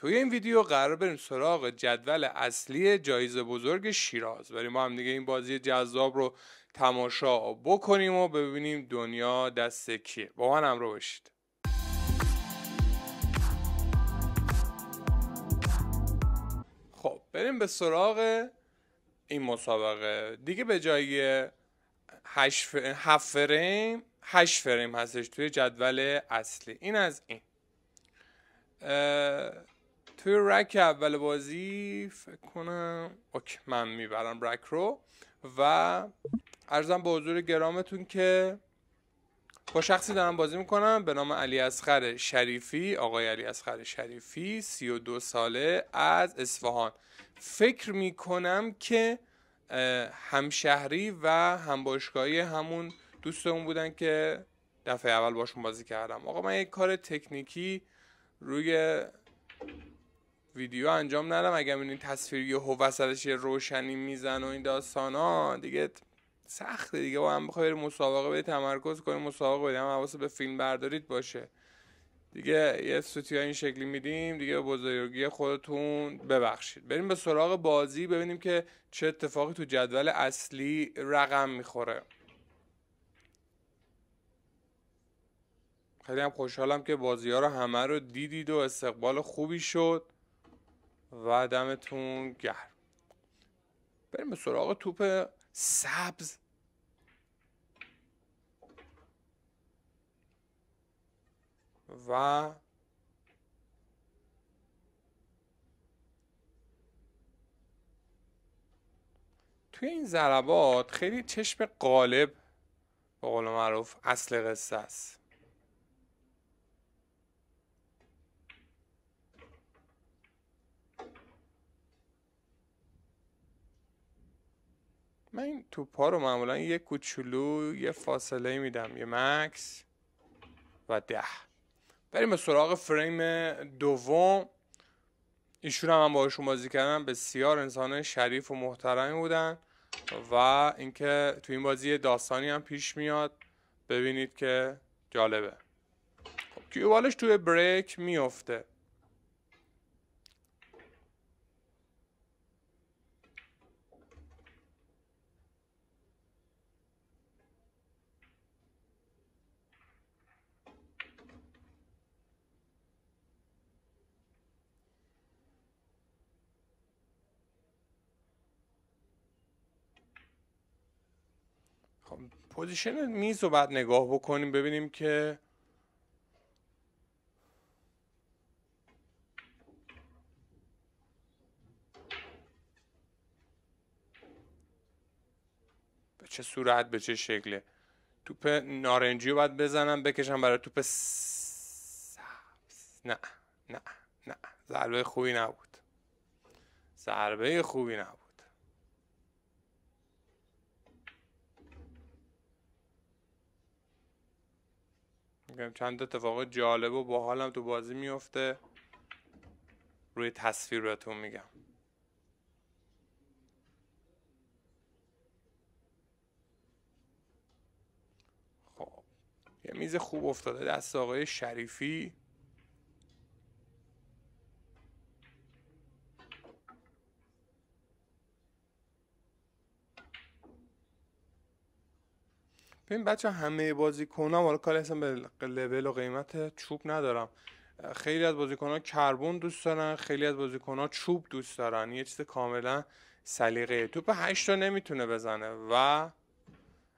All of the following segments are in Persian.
توی این ویدیو قرار بریم سراغ جدول اصلی جایزه بزرگ شیراز بریم ما هم دیگه این بازی جذاب رو تماشا بکنیم و ببینیم دنیا دست کیه با من همراه باشید خب بریم به سراغ این مسابقه دیگه به جای هفت فریم هشت فریم هستش توی جدول اصلی این از این توی رک اول بازی فکر کنم اوکی من میبرم رک رو و ارزم به حضور گرامتون که با شخصی دارم بازی میکنم به نام علی اصغر شریفی آقای علی اصغر شریفی سی و دو ساله از اصفهان فکر میکنم که همشهری و همباشگاهی همون دوستمون بودن که دفعه اول باشون بازی کردم آقا من یک کار تکنیکی روی ویدیو انجام ندم اگر این تصویر هو وسطش یه روشنی میزن و این داستان ها دیگه سخته دیگه با هم بخوای مسابقه بری تمرکز کنی مسابقه بدی هم حواس به فیلم بردارید باشه دیگه یه سوتی این شکلی میدیم دیگه به بزرگی خودتون ببخشید بریم به سراغ بازی ببینیم که چه اتفاقی تو جدول اصلی رقم میخوره خیلی هم خوشحالم که بازی ها رو همه رو دیدید و استقبال خوبی شد و دمتون گرم بریم به سراغ توپ سبز و توی این ضربات خیلی چشم قالب به قول معروف اصل قصه است من این توپ رو معمولا یه کوچولو یه فاصله میدم یه مکس و ده بریم به سراغ فریم دوم ایشون هم باهاشون بازی کردم بسیار انسان شریف و محترمی بودن و اینکه تو این بازی داستانی هم پیش میاد ببینید که جالبه خب توی بریک میفته خب، پوزیشن میز رو بعد نگاه بکنیم ببینیم که به چه صورت به چه شکله توپ نارنجی رو باید بزنم بکشم برای توپ سبز نه نه نه ضربه خوبی نبود ضربه خوبی نبود میکنیم چند اتفاق جالب و باحالم تو بازی میفته روی تصویر بهتون میگم خب یه میز خوب افتاده دست آقای شریفی ببین بچه همه بازیکن ها حالا کاری اصلا به لول و قیمت چوب ندارم خیلی از بازیکن ها کربون دوست دارن خیلی از بازیکن ها چوب دوست دارن یه چیز کاملا سلیقه توپ 8 رو نمیتونه بزنه و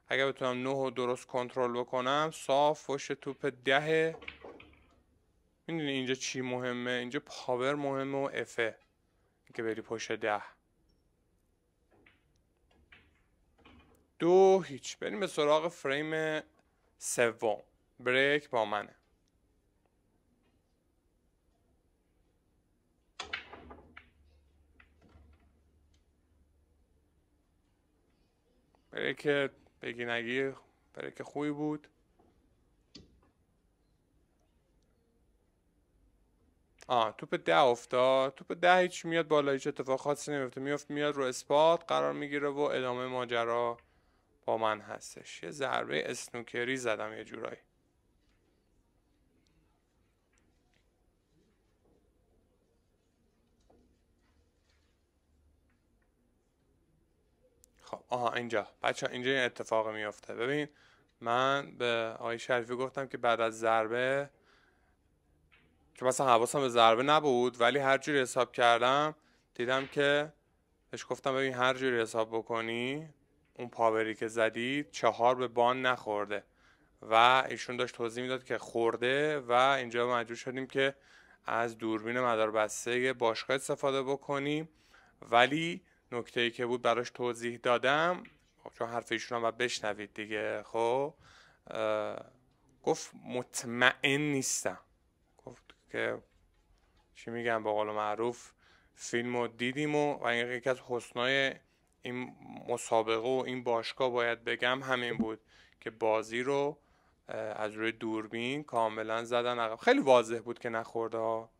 اگر بتونم 9 رو درست کنترل بکنم صاف پشت توپ ده میدونی اینجا چی مهمه اینجا پاور مهمه و افه که بری پشت ده دو هیچ بریم به سراغ فریم سوم بریک با منه بریک بگی نگیر بریک خوبی بود آه توپ ده افتاد توپ ده هیچ میاد بالا هیچ اتفاق خاصی نمیفته میفت میاد رو اسپات قرار میگیره و ادامه ماجرا با من هستش یه ضربه اسنوکری زدم یه جورایی خب آها اینجا بچه اینجا این اتفاق میافته ببین من به آقای شریفی گفتم که بعد از ضربه که مثلا حواسم به ضربه نبود ولی هر جوری حساب کردم دیدم که بهش گفتم ببین هر جوری حساب بکنی اون پاوری که زدید چهار به بان نخورده و ایشون داشت توضیح میداد که خورده و اینجا مجبور شدیم که از دوربین مدار بسته باشگاه استفاده بکنیم ولی نکته ای که بود براش توضیح دادم خب چون حرف ایشون هم باید بشنوید دیگه خب گفت مطمئن نیستم گفت که چی میگم با قول معروف فیلم رو دیدیم و, و این یکی از حسنای این مسابقه و این باشگاه باید بگم همین بود که بازی رو از روی دوربین کاملا زدن عقب خیلی واضح بود که نخورده ها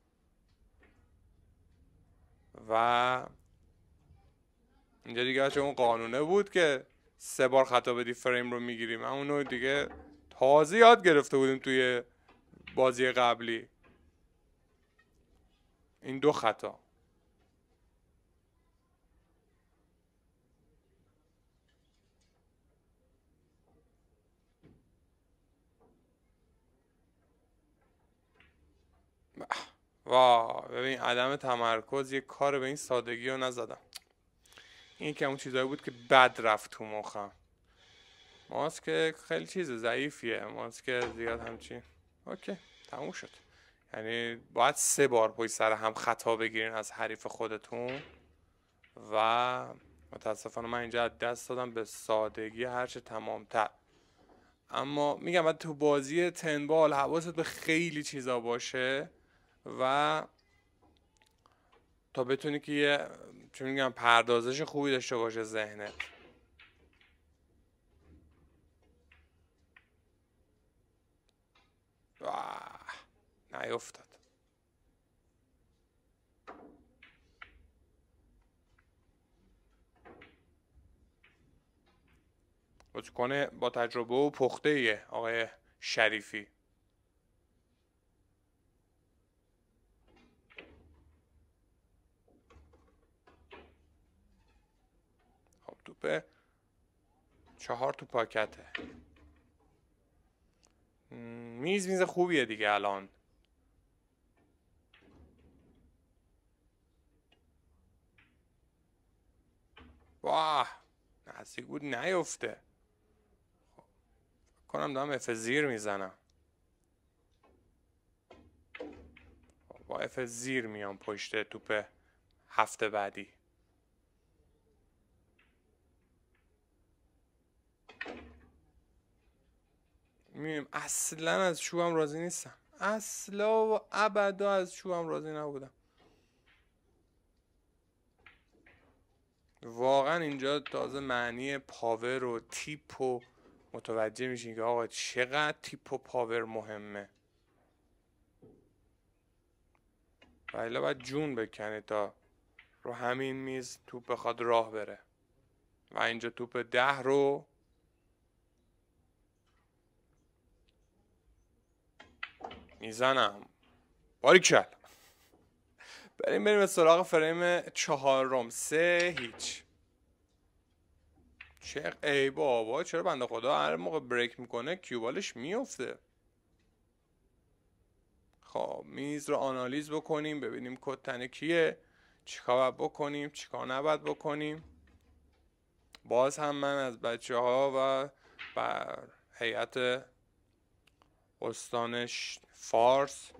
و اینجا دیگه چه اون قانونه بود که سه بار خطا بدی فریم رو میگیریم اونو دیگه تازه یاد گرفته بودیم توی بازی قبلی این دو خطا وا ببین عدم تمرکز یه کار به این سادگی رو نزدم این که اون چیزایی بود که بد رفت تو مخم ماسک خیلی چیز ضعیفیه ماسک زیاد همچین اوکی تموم شد یعنی باید سه بار پای سر هم خطا بگیرین از حریف خودتون و متاسفانه من اینجا دست دادم به سادگی هرچه تمامتر اما میگم تو بازی تنبال حواست به خیلی چیزا باشه و تا بتونی که یه چون میگم پردازش خوبی داشته باشه ذهنت نیفتاد بازیکن با تجربه و پخته ایه آقای شریفی توپه چهار تو پاکته میز میز خوبیه دیگه الان واه نزدیک بود نیفته خب، کنم دارم اف زیر میزنم خب، با اف زیر میام پشت توپ هفته بعدی میبینیم اصلا از چوبم راضی نیستم اصلا و ابدا از چوبم راضی نبودم واقعا اینجا تازه معنی پاور و تیپ و متوجه میشین که آقا چقدر تیپ و پاور مهمه بله باید جون بکنه تا رو همین میز توپ بخواد راه بره و اینجا توپ ده رو میزنم باریکل بریم بریم به سراغ فریم روم سه هیچ چه ای بابا چرا بنده خدا هر موقع بریک میکنه کیوبالش میفته خب میز رو آنالیز بکنیم ببینیم کد تنه کیه چیکار باید بکنیم چیکار نباید بکنیم باز هم من از بچه ها و بر هیئت استانش فارس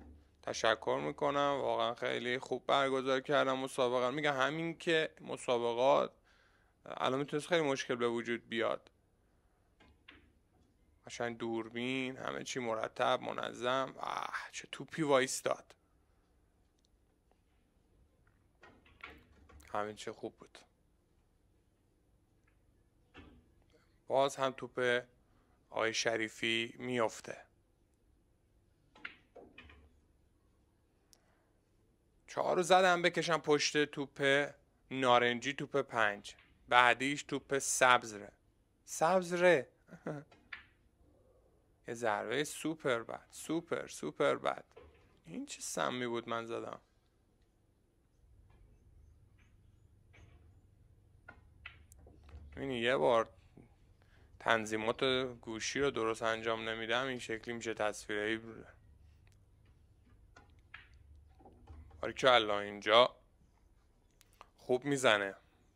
تشکر میکنم واقعا خیلی خوب برگزار کردم مسابقه میگم همین که مسابقات الان میتونست خیلی مشکل به وجود بیاد قشنگ دوربین همه چی مرتب منظم آه چه توپی وایس داد همین چه خوب بود باز هم توپ آقای شریفی میافته چهار رو زدم بکشم پشت توپ نارنجی توپ پنج بعدیش توپ سبز ره سبز ره یه ضربه سوپر بد سوپر سوپر بد این چه سمی بود من زدم این یه بار تنظیمات گوشی رو درست انجام نمیدم این شکلی میشه تصویری باریکلا اینجا خوب میزنه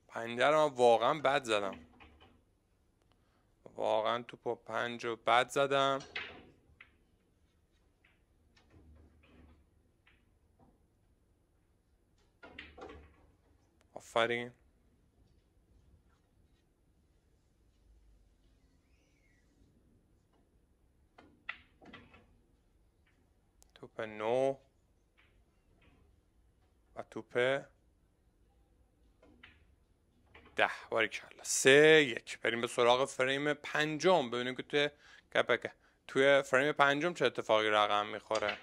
پنجه رو واقعا بد زدم واقعا تو و پنج رو بد زدم آفرین توپ نو و توپ ده باری کلا سه یک بریم به سراغ فریم پنجم ببینیم که توی کپکه توی فریم پنجم چه اتفاقی رقم میخوره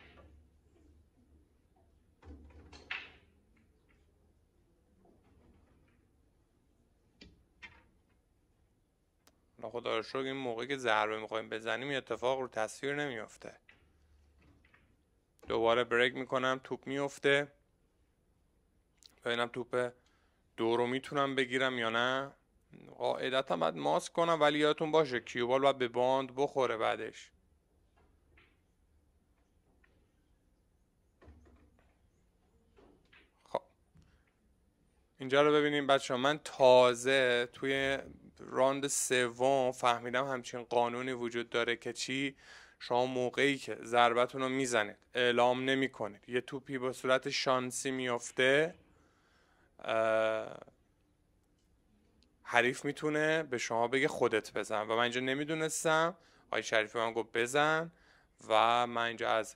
خدا رو این موقعی که ضربه میخوایم بزنیم این اتفاق رو تصویر نمیافته دوباره بریک میکنم توپ میفته ببینم توپ دو رو میتونم بگیرم یا نه قاعدتا باید ماسک کنم ولی یادتون باشه کیوبال باید به باند بخوره بعدش خب اینجا رو ببینیم بچه من تازه توی راند سوم فهمیدم همچین قانونی وجود داره که چی شما موقعی که ضربتون رو میزنید اعلام نمیکنید یه توپی با صورت شانسی میافته حریف میتونه به شما بگه خودت بزن و من اینجا نمیدونستم آقای شریفی من گفت بزن و من اینجا از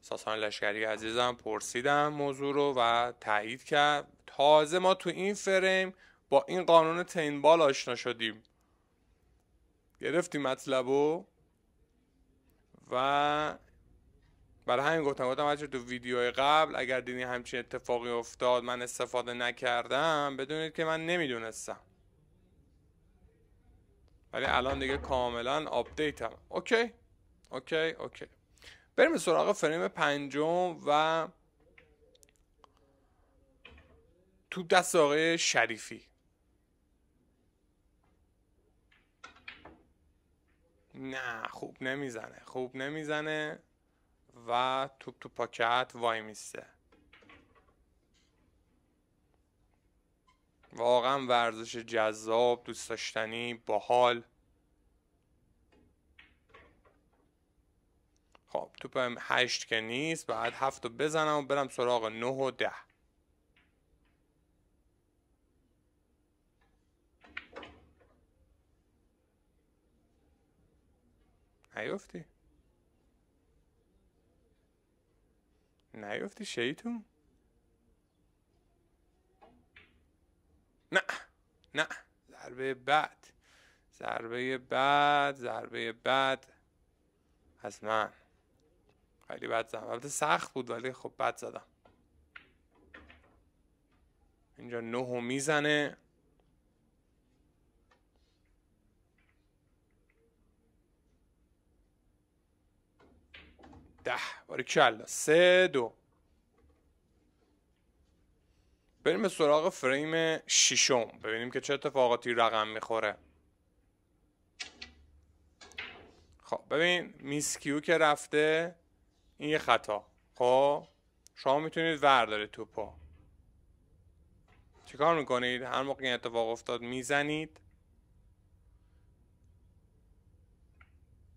ساسان لشکری عزیزم پرسیدم موضوع رو و تایید کرد تازه ما تو این فریم با این قانون تینبال آشنا شدیم گرفتیم مطلب و برای همین گفتم گفتم بچه تو ویدیوی قبل اگر دیدی همچین اتفاقی افتاد من استفاده نکردم بدونید که من نمیدونستم ولی الان دیگه کاملا آپدیت هم اوکی اوکی اوکی بریم سراغ فریم پنجم و تو دست آقای شریفی نه خوب نمیزنه خوب نمیزنه و توپ تو پاکت وای میسته واقعا ورزش جذاب دوست داشتنی باحال خب توپم هشت که نیست بعد هفت رو بزنم و برم سراغ نه و ده نیفتی نیفتی شیطون نه نه ضربه بعد ضربه بعد ضربه بعد از من خیلی بد زدم البته سخت بود ولی خب بد زدم اینجا نهو میزنه ده سه دو بریم به سراغ فریم شیشم ببینیم که چه اتفاقاتی رقم میخوره خب ببین میسکیو که رفته این یه خطا خب شما میتونید وردارید توپا چیکار میکنید هر موقع این اتفاق افتاد میزنید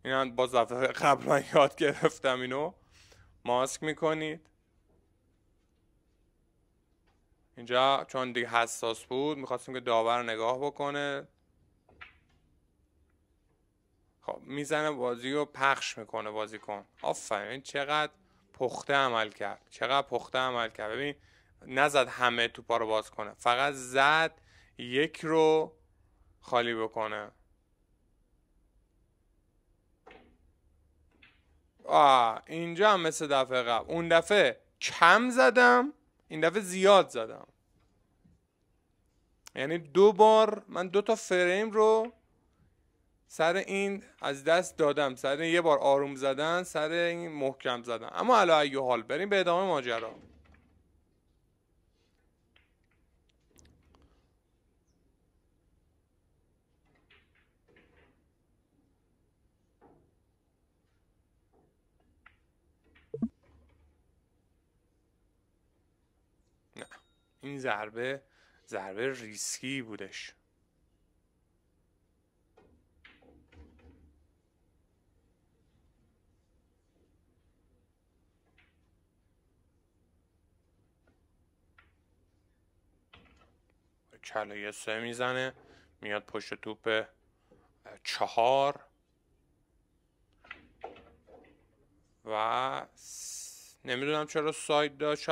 این باز دفعه قبل من یاد گرفتم اینو ماسک میکنید اینجا چون دیگه حساس بود میخواستیم که داور نگاه بکنه خب میزنه بازی رو پخش میکنه بازی کن آفرین چقدر پخته عمل کرد چقدر پخته عمل کرد ببین نزد همه توپا رو باز کنه فقط زد یک رو خالی بکنه آه اینجا هم مثل دفعه قبل اون دفعه کم زدم این دفعه زیاد زدم یعنی دو بار من دو تا فریم رو سر این از دست دادم سر این یه بار آروم زدن سر این محکم زدم. اما علا ایو حال بریم به ادامه ماجرا این ضربه ضربه ریسکی بودش یه سه میزنه میاد پشت توپ چهار و نمیدونم چرا ساید داشت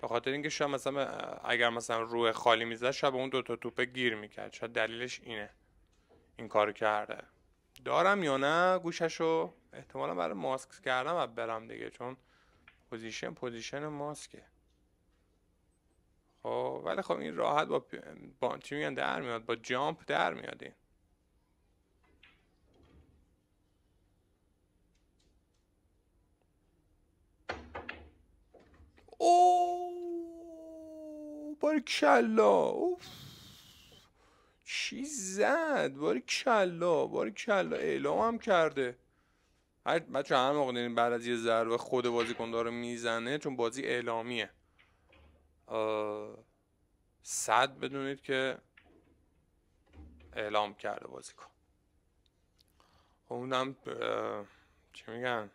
به خاطر اینکه شاید مثلا اگر مثلا روح خالی میزد شاید به اون دوتا توپه گیر میکرد شاید دلیلش اینه این کارو کرده دارم یا نه گوششو احتمالا برای ماسک کردم و برم دیگه چون پوزیشن پوزیشن ماسکه خب ولی خب این راحت با, با در میاد با جامپ در میاد باریکلا اوف چی زد باری کلا کلا اعلام هم کرده هر بچه هم موقع بعد از یه ضربه خود بازیکن داره میزنه چون بازی اعلامیه صد بدونید که اعلام کرده بازیکن خب اونم چی میگن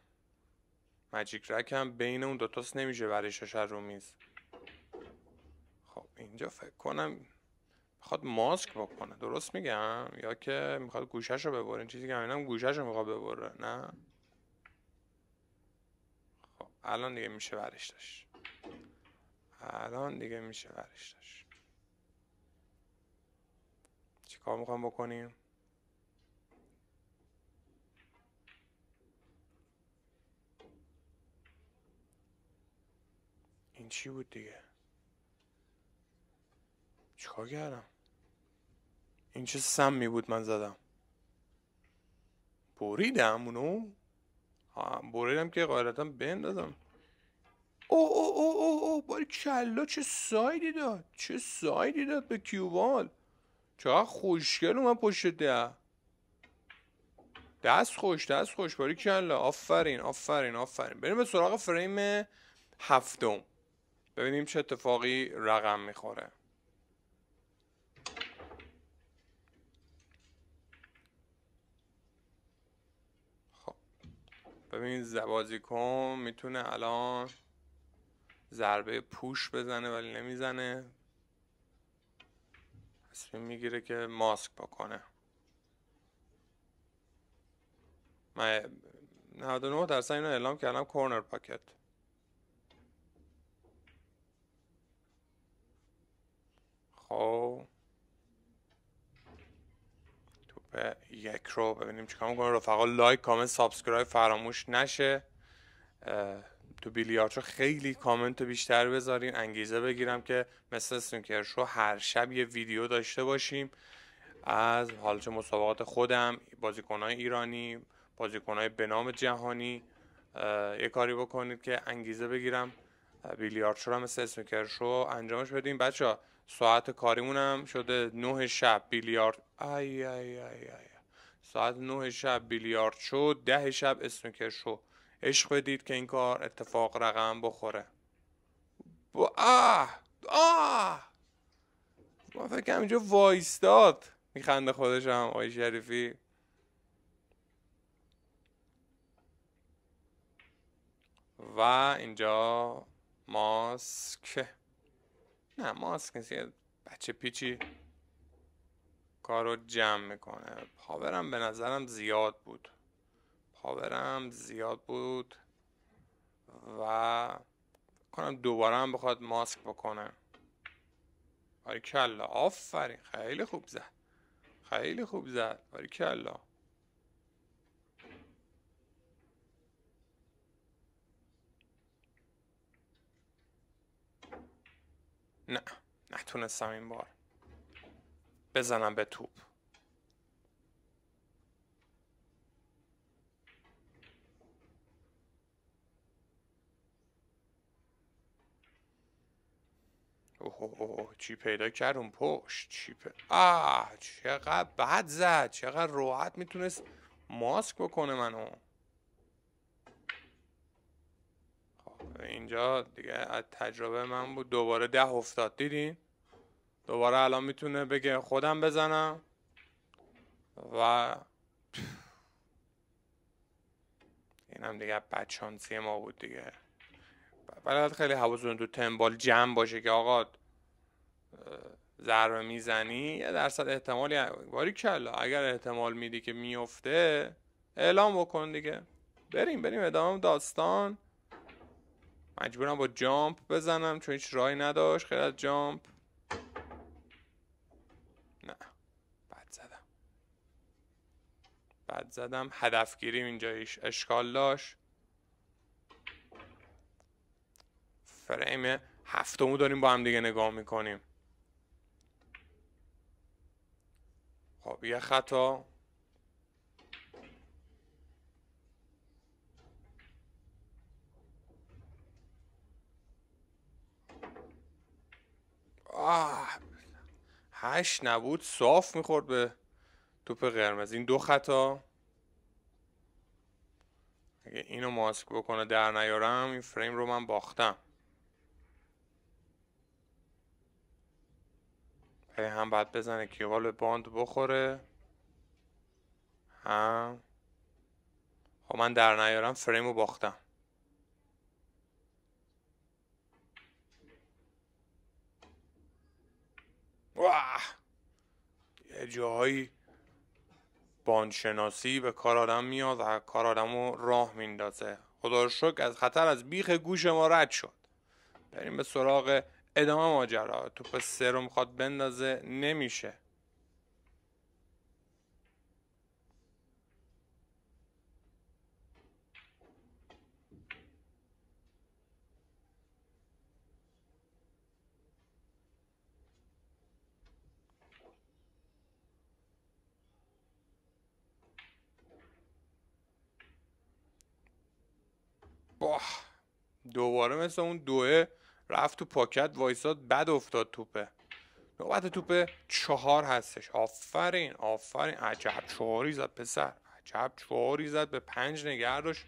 مجیک رک هم بین اون دوتاست نمیشه برای شاشر رو میز اینجا فکر کنم میخواد ماسک بکنه درست میگم یا که میخواد گوشش رو ببره این چیزی که همینم گوشش رو میخواد ببره نه خب الان دیگه میشه ورش داشت الان دیگه میشه ورش داشت چیکار میخوام بکنیم این چی بود دیگه چیکار کردم این چه می بود من زدم بریدم اونو بریدم که قاعدتا بندازم او او او او او باری کلا چه سایدی داد چه سایدی داد به کیوبال چقدر خوشگل اومد پشت ده دست خوش دست خوش باری کلا آفرین آفرین آفرین بریم به سراغ فریم هفتم ببینیم چه اتفاقی رقم میخوره ببین کن میتونه الان ضربه پوش بزنه ولی نمیزنه تصمیم میگیره که ماسک بکنه من 99 درصد اینو اعلام کردم کورنر پاکت خب به یک رو ببینیم چیکار میکنه رفقا لایک کامنت سابسکرایب فراموش نشه تو بیلیارد رو خیلی کامنت رو بیشتر بذارین انگیزه بگیرم که مثل سنوکر شو هر شب یه ویدیو داشته باشیم از حالا چه مسابقات خودم بازیکنهای ایرانی بازیکنهای به نام جهانی یه کاری بکنید که انگیزه بگیرم بیلیارد شو هم مثل سنوکر شو انجامش بدیم بچه ساعت هم شده نه شب بیلیارد ای ای ای, ای. ساعت نه شب بیلیارد شد ده شب اسنوکر شو عشق بدید که این کار اتفاق رقم بخوره با آه آه اینجا وایستاد میخنده خودش هم آی شریفی و اینجا ماسک نه ماسک نیست بچه پیچی کارو جمع میکنه پاورم به نظرم زیاد بود پاورم زیاد بود و کنم دوباره هم بخواد ماسک بکنه باریکلا کلا آفرین خیلی خوب زد خیلی خوب زد باریکلا نه نتونستم این بار بزنم به توپ اوه, چی پیدا کرد اون پشت چی پ... آه چقدر بد زد چقدر راحت میتونست ماسک بکنه منو اینجا دیگه از تجربه من بود دوباره ده افتاد دیدین دوباره الان میتونه بگه خودم بزنم و این هم دیگه بچانسی ما بود دیگه بلد خیلی حواستون تو تنبال جمع باشه که آقا ضربه میزنی یه درصد احتمالی باری کلا اگر احتمال میدی که میفته اعلام بکن دیگه بریم بریم ادامه داستان مجبورم با جامپ بزنم چون هیچ راهی نداشت خیلی از جامپ نه بد زدم بد زدم گیریم اینجایش اشکال داشت فریم هفتمو داریم با هم دیگه نگاه میکنیم خب یه خطا هشت نبود صاف میخورد به توپ قرمز این دو خطا اگه اینو ماسک بکنه در نیارم این فریم رو من باختم پی هم بعد بزنه که به باند بخوره هم خب من در نیارم فریم رو باختم واه یه جاهایی باندشناسی به کار آدم میاد و کار آدم رو راه میندازه خدا رو شکر از خطر از بیخ گوش ما رد شد بریم به سراغ ادامه ماجرا توپ سه رو بندازه نمیشه دوباره مثل اون دوه رفت تو پاکت وایساد بد افتاد توپه نوبت توپ چهار هستش آفرین آفرین عجب چهاری زد پسر عجب چهاری زد به پنج نگردش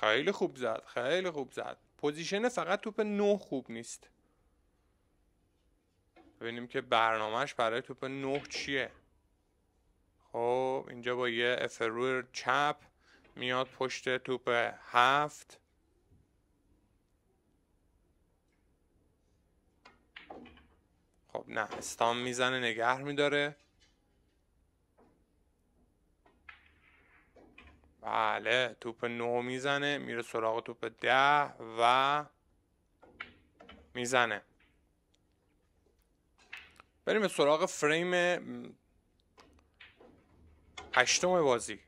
خیلی خوب زد خیلی خوب زد پوزیشن فقط توپ نه خوب نیست ببینیم که برنامهش برای توپ نه چیه خب اینجا با یه افرور چپ میاد پشت توپ هفت خب نه استام میزنه نگه میداره بله توپ نو میزنه میره سراغ توپ ده و میزنه بریم به سراغ فریم هشتم بازی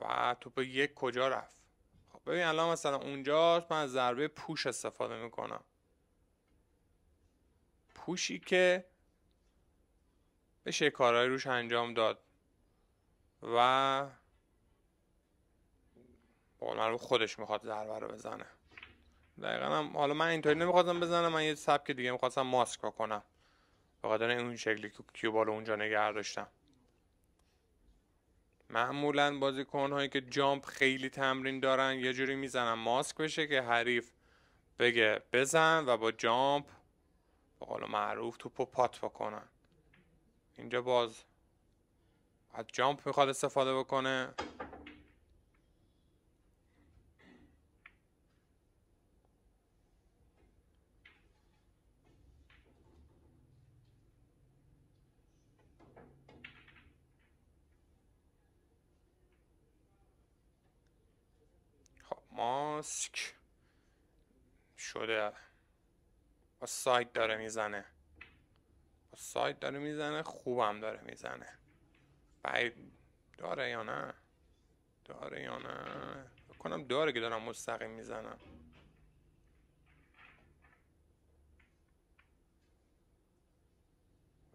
و توپ یک کجا رفت خب ببین الان مثلا اونجاست من از ضربه پوش استفاده میکنم خوشی که به کارهای روش انجام داد و رو خودش میخواد ضربه رو بزنه دقیقا حالا من اینطوری نمیخواستم بزنم من یه سبک دیگه میخواستم ماسک کنم به خاطر اون شکلی که بالا اونجا نگه داشتم معمولا بازیکن هایی که جامپ خیلی تمرین دارن یه جوری میزنن ماسک بشه که حریف بگه بزن و با جامپ به معروف توپو پات بکنن اینجا باز از جامپ میخواد استفاده بکنه خب ماسک شده سایت داره میزنه با سایت داره میزنه خوبم داره میزنه بعید داره یا نه داره یا نه کنم داره که دارم مستقیم میزنم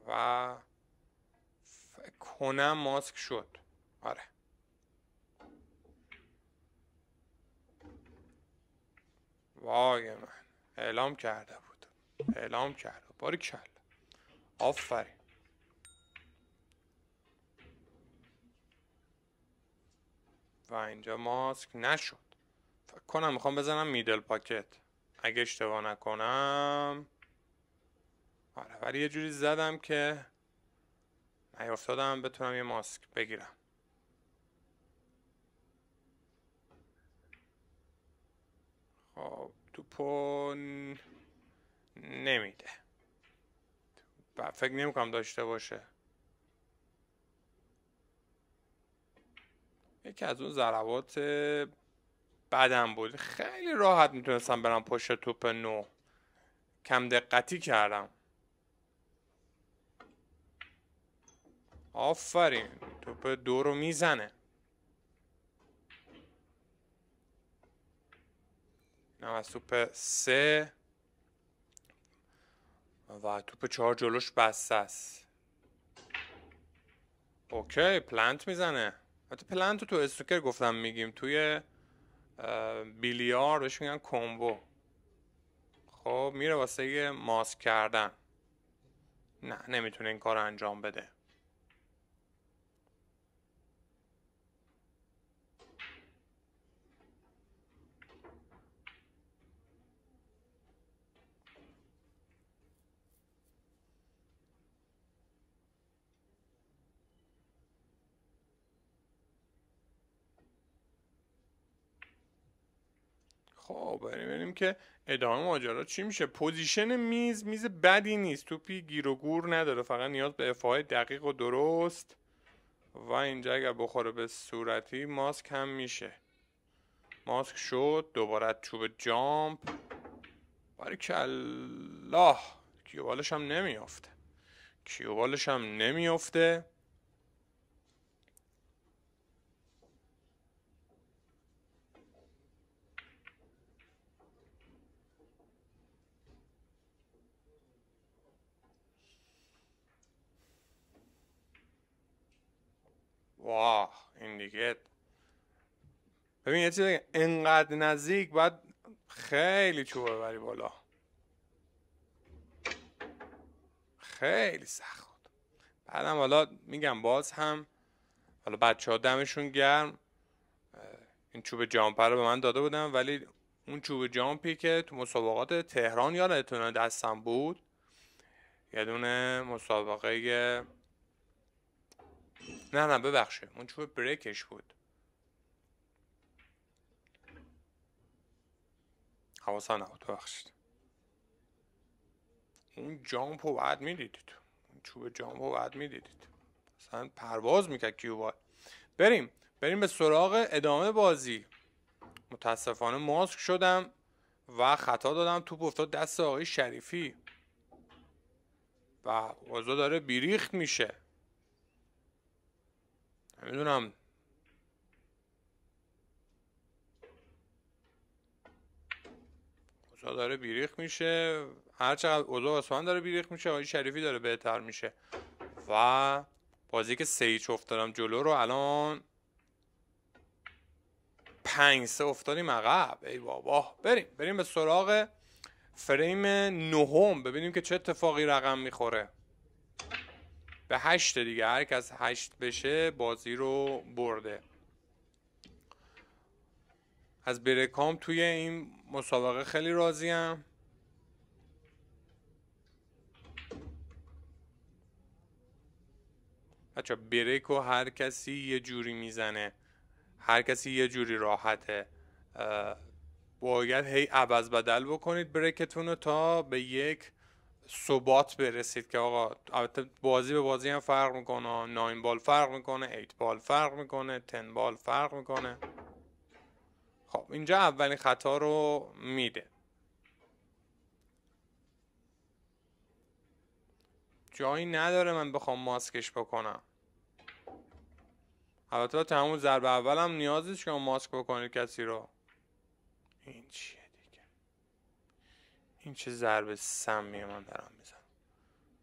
و کنم ماسک شد آره وای من اعلام کرده اعلام کرد باری کل آفرین و اینجا ماسک نشد فکر کنم میخوام بزنم میدل پاکت اگه اشتباه نکنم آره ولی یه جوری زدم که نیافتادم بتونم یه ماسک بگیرم خب توپون نمیده فکر نمیکنم داشته باشه یکی از اون ضربات بدم بود خیلی راحت میتونستم برم پشت توپ نو کم دقتی کردم آفرین توپ دو رو میزنه نه از توپ سه و توپ چهار جلوش بسته است اوکی پلنت میزنه حتی پلنت تو استوکر گفتم میگیم توی بیلیار بهش میگن کمبو خب میره واسه ماسک کردن نه نمیتونه این کار انجام بده بریم ببینیم که ادامه ماجرا چی میشه پوزیشن میز میز بدی نیست توپی گیر و گور نداره فقط نیاز به افای دقیق و درست و اینجا اگر بخوره به صورتی ماسک هم میشه ماسک شد دوباره چوب جامپ باریکالله کیوبالش هم نمیافته کیوبالش هم نمیافته آه این دیگه ببین یه انقدر نزدیک باید خیلی چوب ببری بالا خیلی سخت بود بعدم حالا میگم باز هم حالا بچه ها دمشون گرم این چوب جامپر رو به من داده بودم ولی اون چوب جامپی که تو مسابقات تهران یادتونه دستم بود یه دونه مسابقه نه نه ببخشه اون چوب بریکش بود نه نبود ببخشید اون جامپ رو بعد میدیدید اون چوب جامپ رو بعد میدیدید اصلا پرواز میکرد کیوبا بریم بریم به سراغ ادامه بازی متاسفانه ماسک شدم و خطا دادم توپ افتاد دست آقای شریفی و اوضاع داره بیریخت میشه نمیدونم اوزا داره بیریخ میشه هر چقدر اوضاع داره بیریخ میشه آقای شریفی داره بهتر میشه و بازی که سه ایچ افتادم جلو رو الان پنج سه افتادیم عقب ای بابا بریم بریم به سراغ فریم نهم ببینیم که چه اتفاقی رقم میخوره به هشت دیگه هر کس هشت بشه بازی رو برده از برکام توی این مسابقه خیلی راضیم بچه بریک و هر کسی یه جوری میزنه هر کسی یه جوری راحته باید هی عوض بدل بکنید بریکتون رو تا به یک ثبات برسید که آقا البته بازی به بازی هم فرق میکنه ناین بال فرق میکنه ایت بال فرق میکنه تن بال فرق میکنه خب اینجا اولین خطا رو میده جایی نداره من بخوام ماسکش بکنم البته تمام ضربه اولم نیاز نیست که ماسک بکنید کسی رو این این چه ضربه سمی من دارم میزن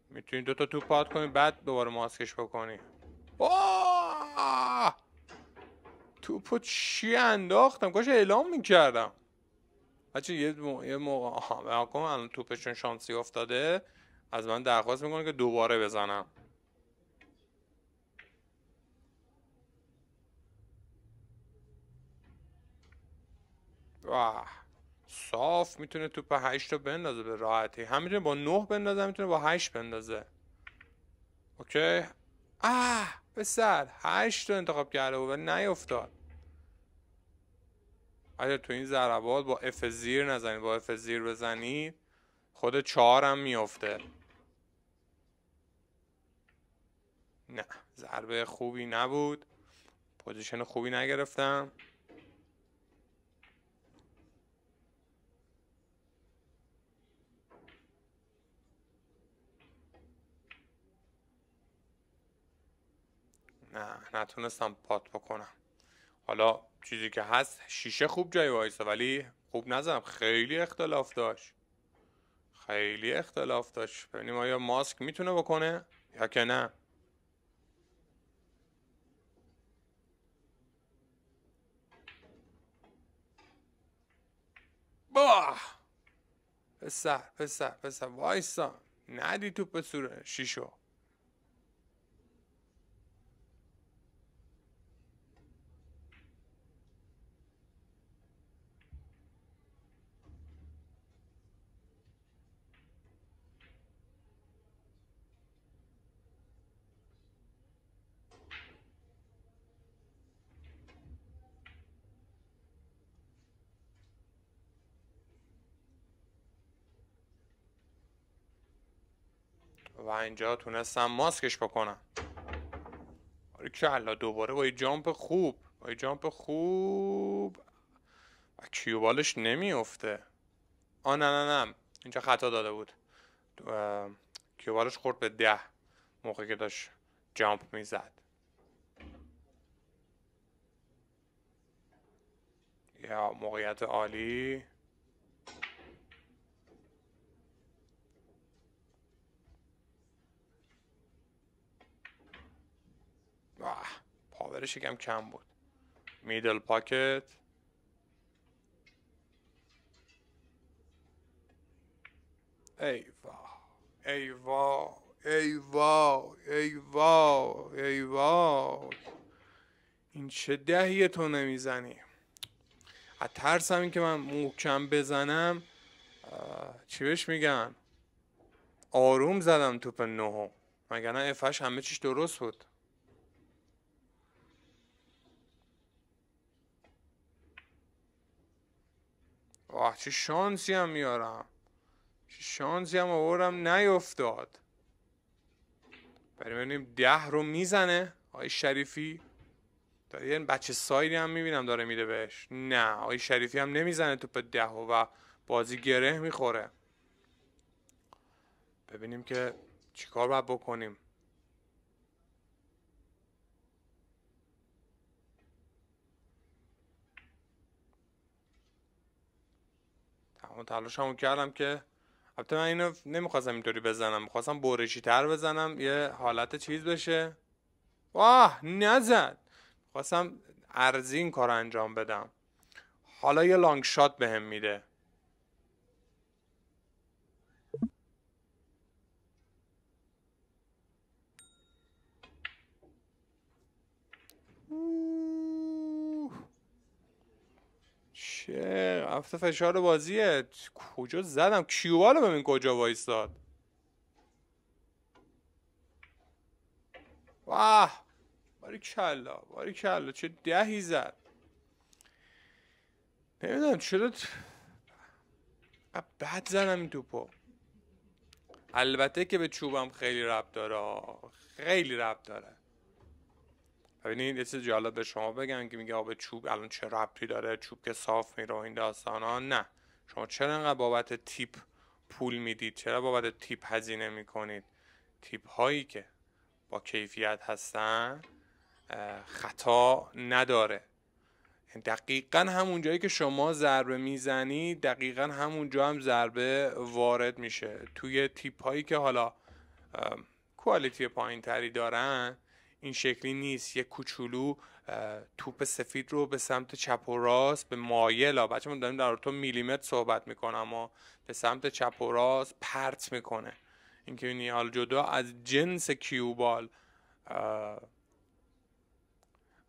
میتونی دوتا تو پاد کنی بعد دوباره ماسکش بکنی آه! توپو چی انداختم کاش اعلام میکردم بچه یه, یه موقع آها الان توپشون شانسی افتاده از من درخواست میکنه که دوباره بزنم واه صاف میتونه توپ 8 رو بندازه به راحتی هم میتونه با 9 بندازه میتونه با 8 بندازه اوکی آه پسر 8 رو انتخاب کرده ولی نیفتاد اگر تو این ضربات با اف زیر نزنید با اف زیر بزنید خود 4 هم میافته نه ضربه خوبی نبود پوزیشن خوبی نگرفتم نه نتونستم پات بکنم حالا چیزی که هست شیشه خوب جای وایسه ولی خوب نزدم خیلی اختلاف داشت خیلی اختلاف داشت ببینیم آیا ماسک میتونه بکنه یا که نه باه پسر پسر پسر وایسا ندی تو به شیشو و اینجا تونستم ماسکش بکنم آره کلا دوباره با یه جامپ خوب با یه جامپ خوب و کیوبالش نمیافته آ نه نه نه اینجا خطا داده بود کیوبالش خورد به ده موقعی که داشت جامپ میزد یا موقعیت عالی پاورش یکم کم بود میدل پاکت ای وا ای وا ای وا این چه دهیه تو نمیزنی از ترس هم که من محکم بزنم چی بهش میگن آروم زدم توپ نهم مگر نه افش همه چیش درست بود آه چه شانسی هم میارم چه شانسی هم آورم نیفتاد بریم ببینیم ده رو میزنه آقای شریفی داره یه بچه سایری هم میبینم داره میده بهش نه آقای شریفی هم نمیزنه تو به ده و بازی گره میخوره ببینیم که چیکار باید بکنیم همون کردم که البته من اینو نمیخواستم اینطوری بزنم میخواستم برشی تر بزنم یه حالت چیز بشه واه نزد میخواستم ارزی این کار انجام بدم حالا یه لانگ شات بهم میده چه هفته فشار بازیه کجا زدم کیوبالو ببین کجا وایستاد واه باری کلا باری چه دهی زد نمیدونم چرا بد زدم این توپو البته که به چوبم خیلی رب داره خیلی رب داره ببینید یه چیز جالب به شما بگم که میگه آب چوب الان چه ربطی داره چوب که صاف میره و این داستان ها نه شما چرا انقدر بابت تیپ پول میدید چرا بابت تیپ هزینه میکنید تیپ هایی که با کیفیت هستن خطا نداره یعنی دقیقا همون جایی که شما ضربه میزنی دقیقا همون جا هم ضربه وارد میشه توی تیپ هایی که حالا کوالیتی پایین تری دارن این شکلی نیست یه کوچولو توپ سفید رو به سمت چپ و راست به مایل ها بچه من داریم در تو میلیمتر صحبت میکنه اما به سمت چپ و راست پرت میکنه اینکه این حال جدا از جنس کیوبال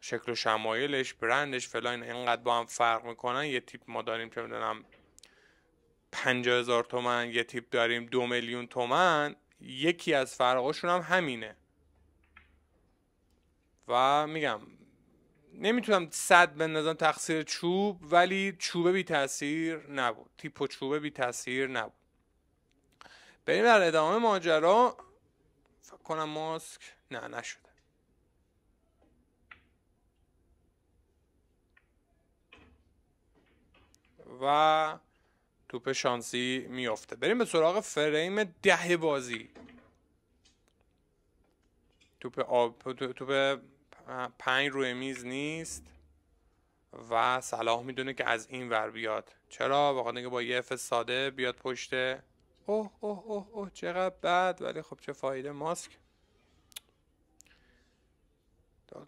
شکل و شمایلش برندش فلان اینقدر با هم فرق میکنن یه تیپ ما داریم که میدونم پنجا هزار تومن یه تیپ داریم دو میلیون تومن یکی از فرقاشون هم همینه و میگم نمیتونم صد بندازم تقصیر چوب ولی چوبه بی تاثیر نبود تیپ و چوبه بی تاثیر نبود بریم در ادامه ماجرا فکر کنم ماسک نه نشده و توپ شانسی میافته بریم به سراغ فریم ده بازی توپ آب توپ پنج روی میز نیست و صلاح میدونه که از این ور بیاد چرا؟ بخاطر اینکه با یه اف ساده بیاد پشت اوه اوه اوه اوه چقدر بد ولی خب چه فایده ماسک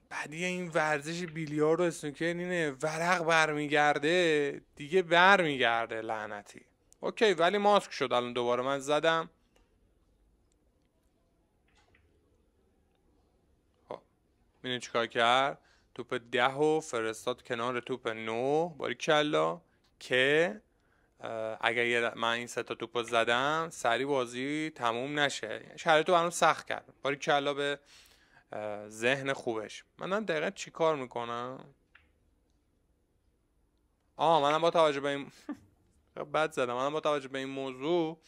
بعدی این ورزش بیلیارد و اسنوکر اینه ورق برمیگرده دیگه برمیگرده لعنتی اوکی ولی ماسک شد الان دوباره من زدم میدونی چیکار کرد توپ ده و فرستاد کنار توپ نو باریکلا که اگر من این سه تا توپ زدم سری بازی تموم نشه یعنی شرایط تو برام سخت کرد باریکلا به ذهن خوبش منم دقیقا چی کار میکنم آه منم با توجه به این بد زدم منم با توجه به این موضوع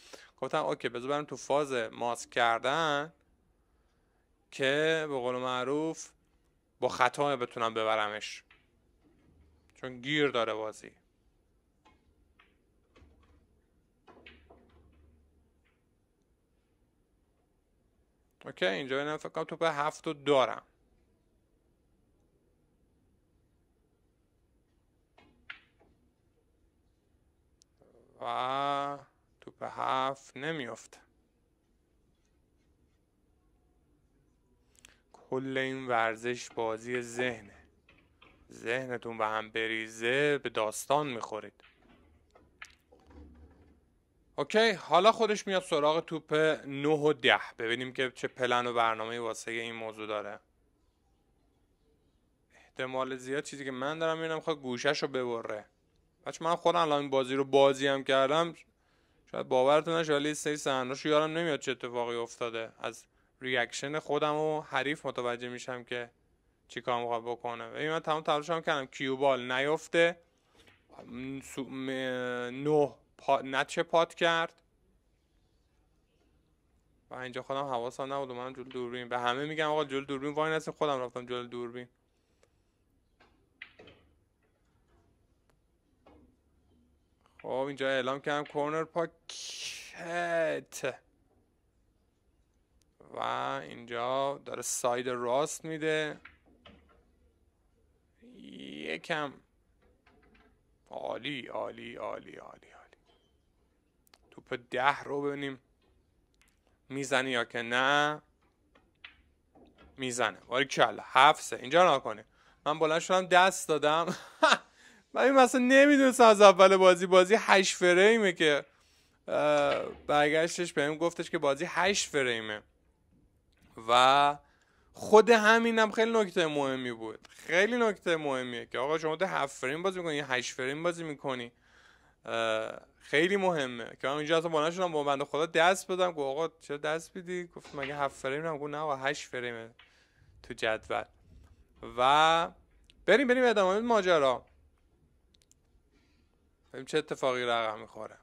گفتم اوکی بذار برم تو فاز ماسک کردن که به قول معروف با خطا بتونم ببرمش چون گیر داره بازی اوکی اینجا بینم فکر کنم توپ هفت رو دارم و توپ هفت نمیفته کل این ورزش بازی ذهنه ذهنتون به هم بریزه به داستان میخورید اوکی حالا خودش میاد سراغ توپ 9 و 10 ببینیم که چه پلن و برنامه واسه این موضوع داره احتمال زیاد چیزی که من دارم میبینم خواهد خب گوشش رو ببره بچه من خودم الان این بازی رو بازی هم کردم شاید باورتون نشه ولی سه صحنه‌شو یارم نمیاد چه اتفاقی افتاده از ریاکشن خودم و حریف متوجه میشم که چی کار میخواد بکنه ببین من تمام تلاشم کردم کیوبال نیفته نه پا... نچه پات کرد و اینجا خودم حواسم نبود منم جل دوربین به همه میگم آقا جل دوربین وای نسیم خودم رفتم جلو دوربین خب اینجا اعلام کردم کورنر پاکت و اینجا داره ساید راست میده یکم عالی عالی عالی عالی عالی توپ ده رو ببینیم میزنه یا که نه میزنه واری کلا هفت اینجا نکنه من بلند شدم دست دادم من این مثلا نمیدونستم از اول بازی بازی هشت فریمه که برگشتش بهم گفتش که بازی هشت فریمه و خود همینم خیلی نکته مهمی بود خیلی نکته مهمیه که آقا شما ده هفت فریم بازی میکنی یا هشت فریم بازی میکنی خیلی مهمه که من اینجا اصلا با با بنده خدا دست بدم گفت آقا چرا دست بیدی گفت مگه هفت فریم نه گفت نه آقا هشت فریم تو جدول و بریم بریم ادامه ماجرا ببین چه اتفاقی رقم میخوره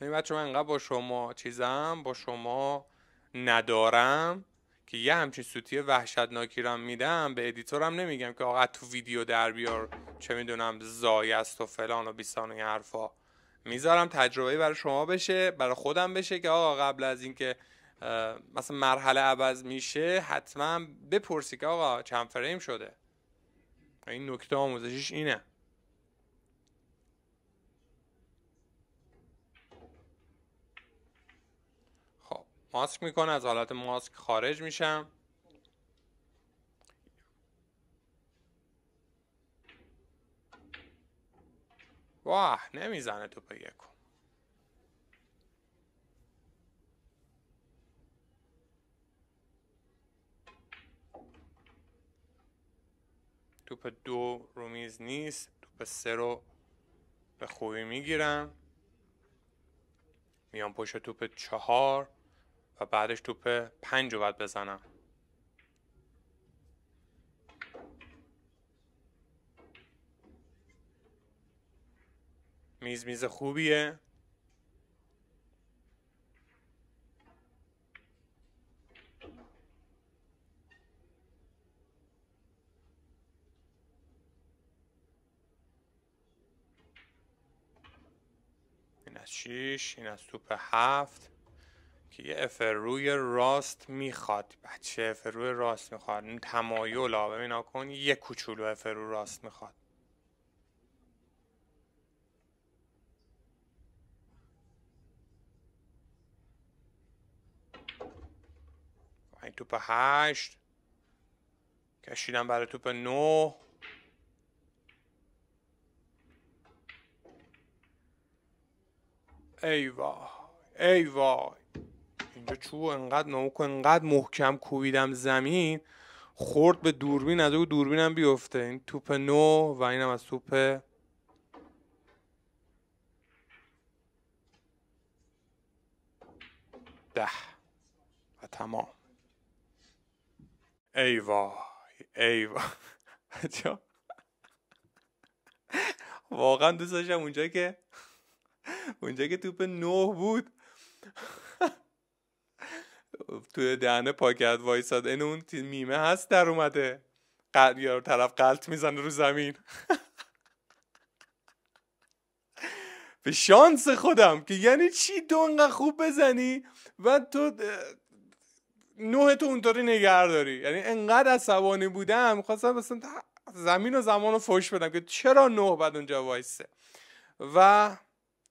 ببین بچه من انقدر با شما چیزم با شما ندارم که یه همچین سوتی وحشتناکی رو میدم به ادیتورم نمیگم که آقا تو ویدیو در بیار چه میدونم زای است و فلان و بیسان و این حرفا میذارم تجربه برای شما بشه برای خودم بشه که آقا قبل از اینکه مثلا مرحله عوض میشه حتما بپرسی که آقا چند فریم شده این نکته آموزشیش اینه ماسک میکنه از حالت ماسک خارج میشم واه نمیزنه تو به یکو توپ دو رومیز نیست توپ سه رو به خوبی میگیرم میام پشت توپ چهار و بعدش توپ پنج رو بزنم میز میز خوبیه این از شیش این از توپ هفت که یه افروی راست میخواد بچه افروی راست میخواد این تمایل ها ببینا کن یه کوچولو افرو راست میخواد این توپ هشت کشیدم برای توپ نو ای وای ای وای اینجا چوب انقدر ناموک انقدر محکم کوبیدم زمین خورد به دوربین از او دوربینم بیفته این توپ نو و اینم از توپ ده و تمام ای وای ای وای واقعا دوست داشتم اونجا که اونجا که توپ نو بود توی دهنه پاکت وایساد این اون میمه هست در اومده قل... یا طرف قلط میزنه رو زمین به شانس خودم که یعنی چی دو خوب بزنی و تو نوه تو اونطوری نگر داری یعنی انقدر عصبانی بودم خواستم مثلا زمین و زمان رو فوش بدم که چرا نوه بعد اونجا وایسه و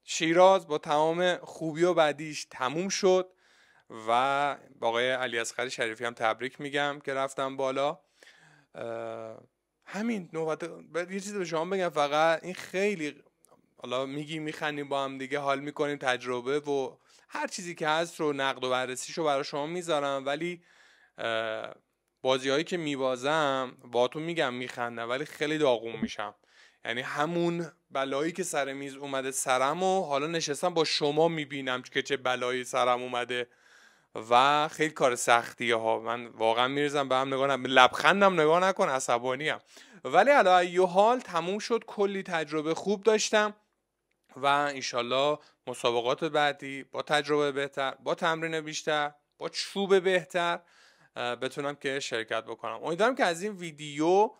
شیراز با تمام خوبی و بدیش تموم شد و آقای علی اصغر شریفی هم تبریک میگم که رفتم بالا همین نوبت یه چیزی به شما بگم فقط این خیلی حالا میگی میخندیم با هم دیگه حال میکنیم تجربه و هر چیزی که هست رو نقد و بررسیش رو برای شما میذارم ولی بازی هایی که میبازم تو میگم میخندم ولی خیلی داغون میشم یعنی همون بلایی که سر میز اومده سرم و حالا نشستم با شما میبینم که چه بلایی سرم اومده و خیلی کار سختیه ها من واقعا میرزم به هم نگاه لبخندم نگاه نکن عصبانیم ولی علا یه حال تموم شد کلی تجربه خوب داشتم و انشالله مسابقات بعدی با تجربه بهتر با تمرین بیشتر با چوب بهتر بتونم که شرکت بکنم امیدوارم که از این ویدیو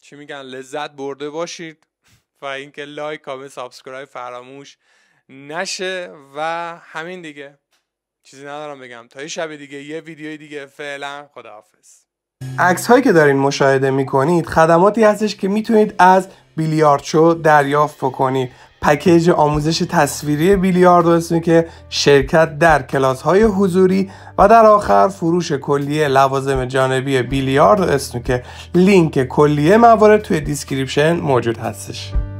چی میگن لذت برده باشید و اینکه لایک کامنت سابسکرایب فراموش نشه و همین دیگه چیزی ندارم بگم تا یه شب دیگه یه ویدیوی دیگه فعلا خداحافظ عکس هایی که دارین مشاهده میکنید خدماتی هستش که میتونید از بیلیارد شو دریافت بکنید پکیج آموزش تصویری بیلیارد اسمی که شرکت در کلاس های حضوری و در آخر فروش کلیه لوازم جانبی بیلیارد اسمی که لینک کلیه موارد توی دیسکریپشن موجود هستش